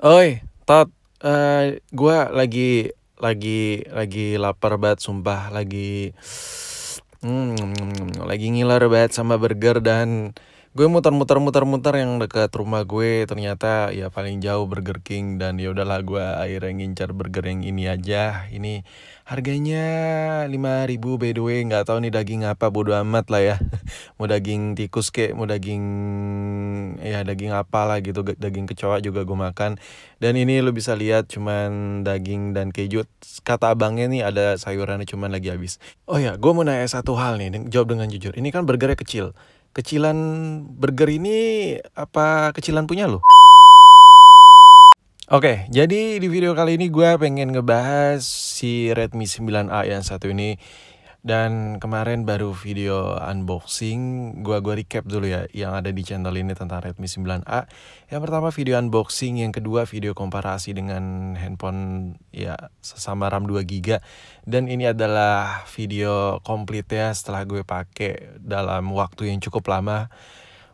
Oi, Tot, uh, eh, gue lagi lagi lagi lapar banget sumpah lagi hmm, lagi ngiler banget sama burger dan gue muter-muter muter-muter yang dekat rumah gue ternyata ya paling jauh Burger King dan ya udahlah gue akhirnya ngincar burger yang ini aja ini harganya 5000 by the way nggak tahu nih daging apa bodo amat lah ya mau daging tikus kek mau daging ya daging apa lah gitu daging kecoa juga gue makan dan ini lo bisa lihat cuman daging dan keju kata abangnya nih ada sayurannya cuman lagi habis oh ya gue mau nanya satu hal nih jawab dengan jujur ini kan burgernya kecil Kecilan burger ini apa kecilan punya lo? Oke, okay, jadi di video kali ini gue pengen ngebahas si Redmi 9A yang satu ini dan kemarin baru video unboxing, gua gua recap dulu ya yang ada di channel ini tentang Redmi 9A. Yang pertama video unboxing, yang kedua video komparasi dengan handphone ya sesama RAM 2 GB. Dan ini adalah video komplit ya setelah gue pakai dalam waktu yang cukup lama.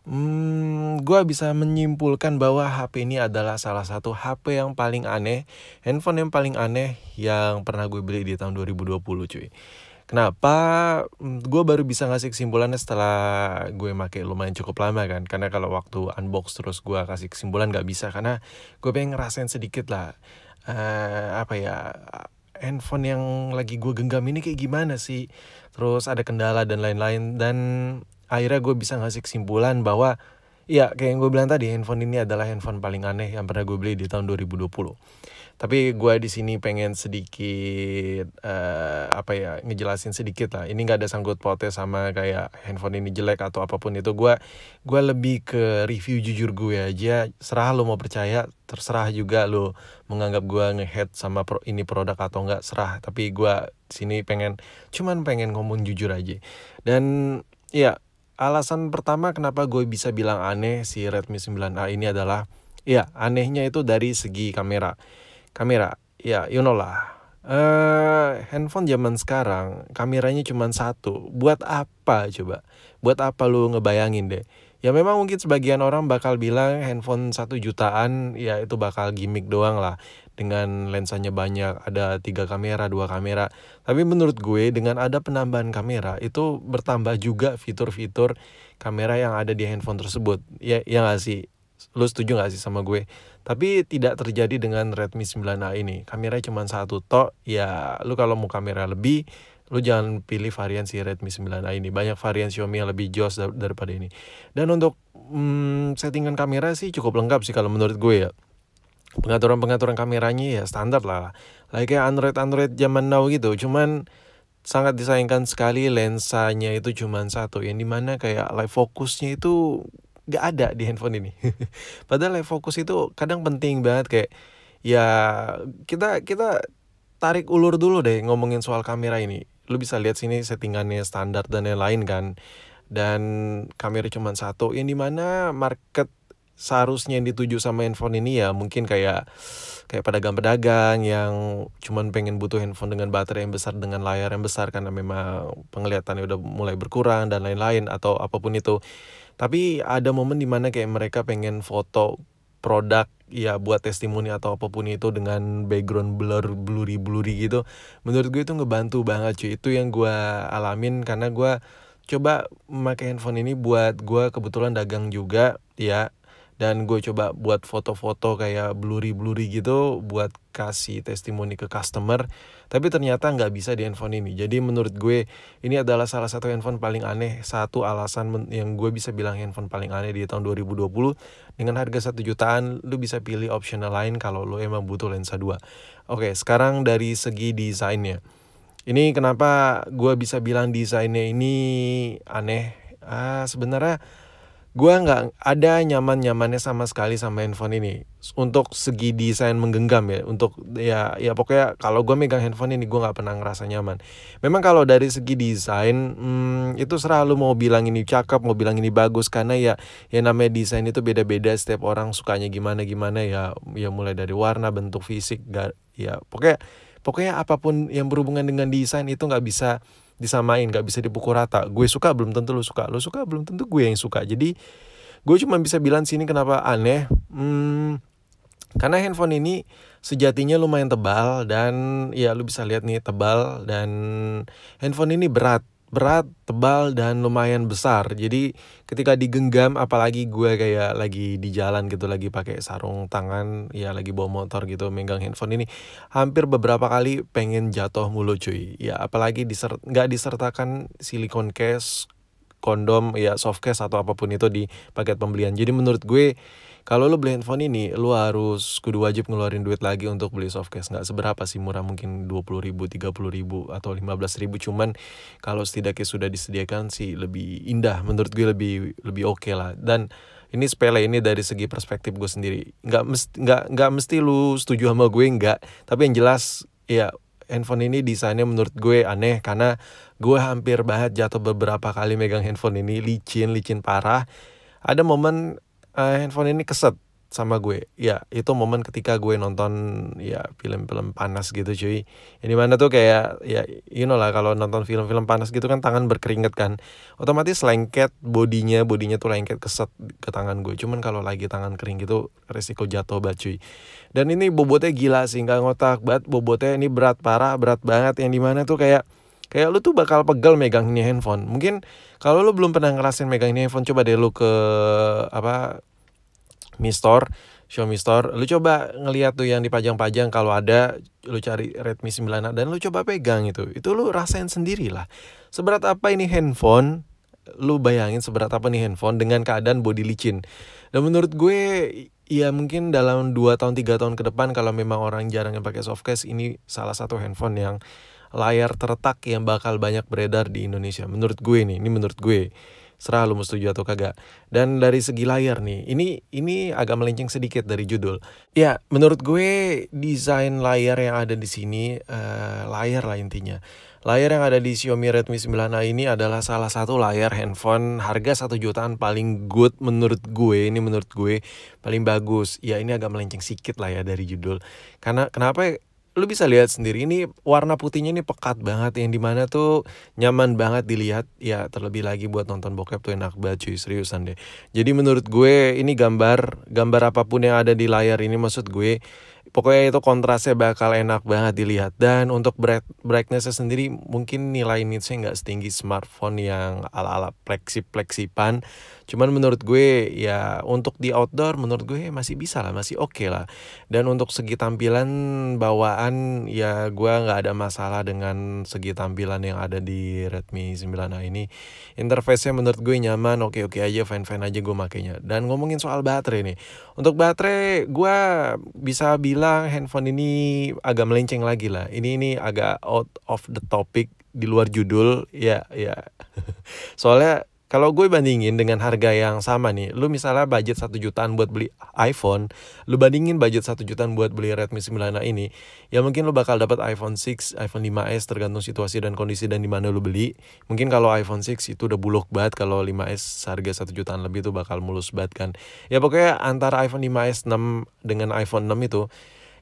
Hmm, gue bisa menyimpulkan bahwa HP ini adalah salah satu HP yang paling aneh, handphone yang paling aneh yang pernah gue beli di tahun 2020 cuy. Kenapa hmm, gue baru bisa ngasih kesimpulannya setelah gue make lumayan cukup lama kan Karena kalau waktu unbox terus gue kasih kesimpulan gak bisa Karena gue pengen ngerasain sedikit lah uh, Apa ya handphone yang lagi gue genggam ini kayak gimana sih Terus ada kendala dan lain-lain Dan akhirnya gue bisa ngasih kesimpulan bahwa Iya, kayak yang gue bilang tadi, handphone ini adalah handphone paling aneh yang pernah gue beli di tahun 2020. Tapi gue di sini pengen sedikit uh, apa ya ngejelasin sedikit lah. Ini nggak ada sanggup pautnya sama kayak handphone ini jelek atau apapun itu. Gue gue lebih ke review jujur gue aja. Serah lo mau percaya, terserah juga lo menganggap gue ngehead sama pro, ini produk atau enggak serah. Tapi gue sini pengen cuman pengen ngomong jujur aja. Dan ya Alasan pertama kenapa gue bisa bilang aneh si Redmi 9A ini adalah ya anehnya itu dari segi kamera. Kamera, ya you know lah. Uh, handphone zaman sekarang kameranya cuma satu. Buat apa coba? Buat apa lu ngebayangin deh? Ya memang mungkin sebagian orang bakal bilang handphone satu jutaan ya itu bakal gimmick doang lah dengan lensanya banyak ada tiga kamera dua kamera tapi menurut gue dengan ada penambahan kamera itu bertambah juga fitur-fitur kamera yang ada di handphone tersebut ya ya gak sih lu setuju gak sih sama gue tapi tidak terjadi dengan Redmi 9A ini kamera cuma satu tok ya lu kalau mau kamera lebih lu jangan pilih varian si Redmi 9A ini banyak varian Xiaomi yang lebih jos daripada ini dan untuk hmm, settingan kamera sih cukup lengkap sih kalau menurut gue ya pengaturan-pengaturan kameranya ya standar lah. Like kayak Android-Android zaman now gitu. Cuman sangat disayangkan sekali lensanya itu cuman satu yang dimana kayak live fokusnya itu gak ada di handphone ini padahal live fokus itu kadang penting banget kayak ya kita kita tarik ulur dulu deh ngomongin soal kamera ini lu bisa lihat sini settingannya standar dan lain-lain kan dan kamera cuma satu yang dimana market seharusnya yang dituju sama handphone ini ya mungkin kayak kayak pedagang-pedagang yang cuman pengen butuh handphone dengan baterai yang besar dengan layar yang besar karena memang penglihatannya udah mulai berkurang dan lain-lain atau apapun itu tapi ada momen dimana kayak mereka pengen foto produk ya buat testimoni atau apapun itu dengan background blur blurry blurry gitu menurut gue itu ngebantu banget cuy itu yang gue alamin karena gue coba memakai handphone ini buat gue kebetulan dagang juga ya dan gue coba buat foto-foto kayak blurry-blurry gitu buat kasih testimoni ke customer tapi ternyata nggak bisa di handphone ini jadi menurut gue ini adalah salah satu handphone paling aneh satu alasan yang gue bisa bilang handphone paling aneh di tahun 2020 dengan harga satu jutaan lu bisa pilih optional lain kalau lu emang butuh lensa 2 oke sekarang dari segi desainnya ini kenapa gue bisa bilang desainnya ini aneh ah sebenarnya gue nggak ada nyaman nyamannya sama sekali sama handphone ini untuk segi desain menggenggam ya untuk ya ya pokoknya kalau gue megang handphone ini gue nggak pernah ngerasa nyaman memang kalau dari segi desain hmm, itu selalu mau bilang ini cakep mau bilang ini bagus karena ya ya namanya desain itu beda beda setiap orang sukanya gimana gimana ya ya mulai dari warna bentuk fisik gak, ya pokoknya pokoknya apapun yang berhubungan dengan desain itu nggak bisa disamain gak bisa dipukul rata gue suka belum tentu lo suka lo suka belum tentu gue yang suka jadi gue cuma bisa bilang sini kenapa aneh hmm, karena handphone ini sejatinya lumayan tebal dan ya lu bisa lihat nih tebal dan handphone ini berat berat, tebal, dan lumayan besar. Jadi ketika digenggam, apalagi gue kayak lagi di jalan gitu, lagi pakai sarung tangan, ya lagi bawa motor gitu, megang handphone ini, hampir beberapa kali pengen jatuh mulu cuy. Ya apalagi diser nggak disertakan silikon case, kondom ya softcase case atau apapun itu di paket pembelian jadi menurut gue kalau lo beli handphone ini lo harus kudu wajib ngeluarin duit lagi untuk beli softcase nggak seberapa sih murah mungkin dua puluh ribu tiga puluh ribu atau lima belas ribu cuman kalau setidaknya sudah disediakan sih lebih indah menurut gue lebih lebih oke okay lah dan ini sepele ini dari segi perspektif gue sendiri nggak mesti nggak nggak mesti lo setuju sama gue nggak tapi yang jelas ya handphone ini desainnya menurut gue aneh karena gue hampir banget jatuh beberapa kali megang handphone ini licin licin parah ada momen uh, handphone ini keset sama gue ya itu momen ketika gue nonton ya film-film panas gitu cuy yang mana tuh kayak ya you know lah kalau nonton film-film panas gitu kan tangan berkeringet kan otomatis lengket bodinya bodinya tuh lengket keset ke tangan gue cuman kalau lagi tangan kering gitu resiko jatuh banget cuy dan ini bobotnya gila sih nggak ngotak banget bobotnya ini berat parah berat banget yang dimana tuh kayak kayak lu tuh bakal pegel megang ini handphone mungkin kalau lu belum pernah ngerasin megang ini handphone coba deh lu ke apa Mi Store, Xiaomi Store. Lu coba ngeliat tuh yang dipajang-pajang kalau ada lu cari Redmi 9A dan lu coba pegang itu. Itu lu rasain sendiri lah. Seberat apa ini handphone? Lu bayangin seberat apa nih handphone dengan keadaan body licin. Dan menurut gue ya mungkin dalam 2 tahun 3 tahun ke depan kalau memang orang jarang yang pakai softcase ini salah satu handphone yang layar tertak yang bakal banyak beredar di Indonesia menurut gue nih ini menurut gue serah lu setuju atau kagak dan dari segi layar nih ini ini agak melenceng sedikit dari judul ya menurut gue desain layar yang ada di sini uh, layar lah intinya Layar yang ada di Xiaomi Redmi 9A ini adalah salah satu layar handphone harga satu jutaan paling good menurut gue. Ini menurut gue paling bagus. Ya ini agak melenceng sedikit lah ya dari judul. Karena kenapa lu bisa lihat sendiri ini warna putihnya ini pekat banget yang mana tuh nyaman banget dilihat ya terlebih lagi buat nonton bokep tuh enak banget cuy seriusan deh jadi menurut gue ini gambar gambar apapun yang ada di layar ini maksud gue Pokoknya itu kontrasnya bakal enak banget dilihat. Dan untuk bright, brightnessnya sendiri mungkin nilai nitsnya nggak setinggi smartphone yang ala-ala plexi pan Cuman menurut gue ya untuk di outdoor menurut gue masih bisa lah, masih oke okay lah. Dan untuk segi tampilan bawaan ya gue nggak ada masalah dengan segi tampilan yang ada di Redmi 9A ini. Interface-nya menurut gue nyaman, oke-oke -okay aja, fine-fine aja gue makainya. Dan ngomongin soal baterai nih. Untuk baterai gue bisa bilang bilang handphone ini agak melenceng lagi lah. Ini ini agak out of the topic di luar judul ya ya. Soalnya kalau gue bandingin dengan harga yang sama nih, lu misalnya budget 1 jutaan buat beli iPhone, lu bandingin budget 1 jutaan buat beli Redmi 9A ini, ya mungkin lu bakal dapat iPhone 6, iPhone 5S tergantung situasi dan kondisi dan di mana lu beli. Mungkin kalau iPhone 6 itu udah buluk banget, kalau 5S harga 1 jutaan lebih itu bakal mulus banget kan. Ya pokoknya antara iPhone 5S 6 dengan iPhone 6 itu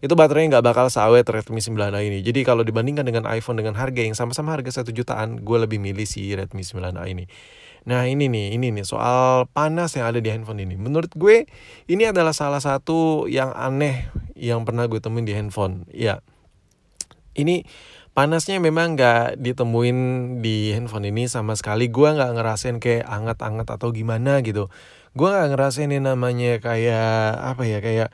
itu baterainya nggak bakal seawet Redmi 9A ini. Jadi kalau dibandingkan dengan iPhone dengan harga yang sama-sama harga 1 jutaan, gue lebih milih si Redmi 9A ini. Nah ini nih, ini nih soal panas yang ada di handphone ini. Menurut gue ini adalah salah satu yang aneh yang pernah gue temuin di handphone. Ya, ini panasnya memang nggak ditemuin di handphone ini sama sekali. Gue nggak ngerasain kayak anget-anget atau gimana gitu. Gue nggak ngerasain yang namanya kayak apa ya kayak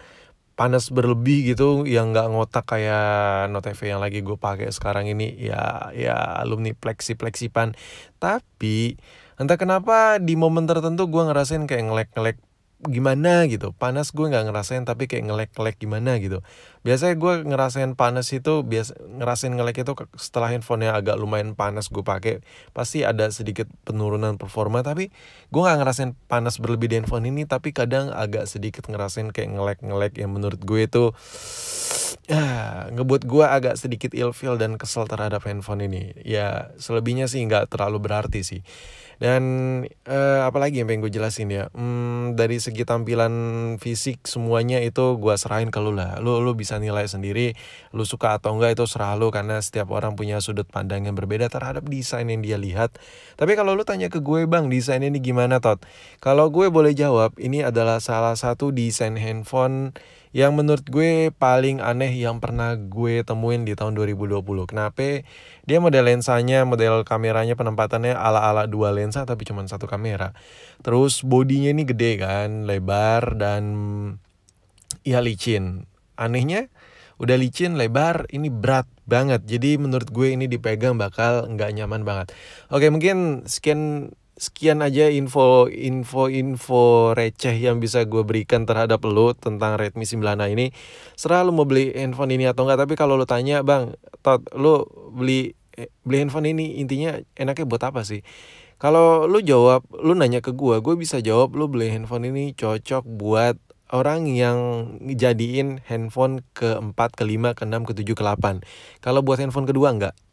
panas berlebih gitu yang nggak ngotak kayak Note TV yang lagi gue pakai sekarang ini ya ya alumni plexi plexipan tapi entah kenapa di momen tertentu gue ngerasain kayak ngelek-ngelek gimana gitu panas gue nggak ngerasain tapi kayak ngelek ngelek gimana gitu biasanya gue ngerasain panas itu bias ngerasain ngelek itu setelah handphone yang agak lumayan panas gue pakai pasti ada sedikit penurunan performa tapi gue nggak ngerasain panas berlebih di handphone ini tapi kadang agak sedikit ngerasain kayak ngelek ngelek yang menurut gue itu ngebut ngebuat gue agak sedikit ilfil dan kesel terhadap handphone ini. Ya selebihnya sih nggak terlalu berarti sih. Dan uh, apalagi yang pengen gue jelasin ya. Hmm, dari segi tampilan fisik semuanya itu gue serahin ke lu lah. Lu lu bisa nilai sendiri. Lu suka atau enggak itu serah lu karena setiap orang punya sudut pandang yang berbeda terhadap desain yang dia lihat. Tapi kalau lu tanya ke gue bang desain ini gimana tot? Kalau gue boleh jawab ini adalah salah satu desain handphone yang menurut gue paling aneh yang pernah gue temuin di tahun 2020. Kenapa? Dia model lensanya, model kameranya, penempatannya ala-ala dua lensa tapi cuma satu kamera. Terus bodinya ini gede kan, lebar dan ya licin. Anehnya udah licin, lebar, ini berat banget. Jadi menurut gue ini dipegang bakal nggak nyaman banget. Oke mungkin sekian sekian aja info info info receh yang bisa gue berikan terhadap lo tentang Redmi 9A ini serah lo mau beli handphone ini atau enggak tapi kalau lo tanya bang tot lo beli eh, beli handphone ini intinya enaknya buat apa sih kalau lo jawab lo nanya ke gue gue bisa jawab lo beli handphone ini cocok buat orang yang jadiin handphone keempat, kelima, keenam, ketujuh, kelapan. kalau buat handphone kedua enggak